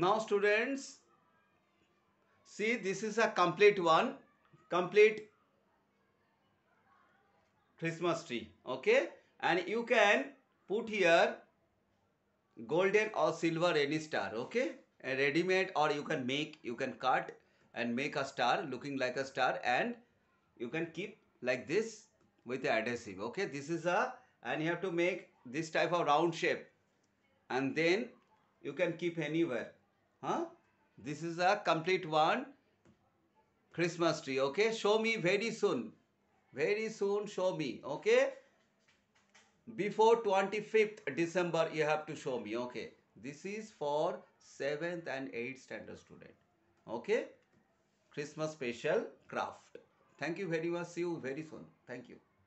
Now students, see this is a complete one, complete Christmas tree, okay? And you can put here golden or silver any star, okay? A ready-made or you can make, you can cut and make a star looking like a star and you can keep like this with the adhesive, okay? This is a, and you have to make this type of round shape and then you can keep anywhere Huh? This is a complete one. Christmas tree. Okay. Show me very soon. Very soon show me. Okay. Before 25th December you have to show me. Okay. This is for 7th and 8th standard student. Okay. Christmas special craft. Thank you very much. See you very soon. Thank you.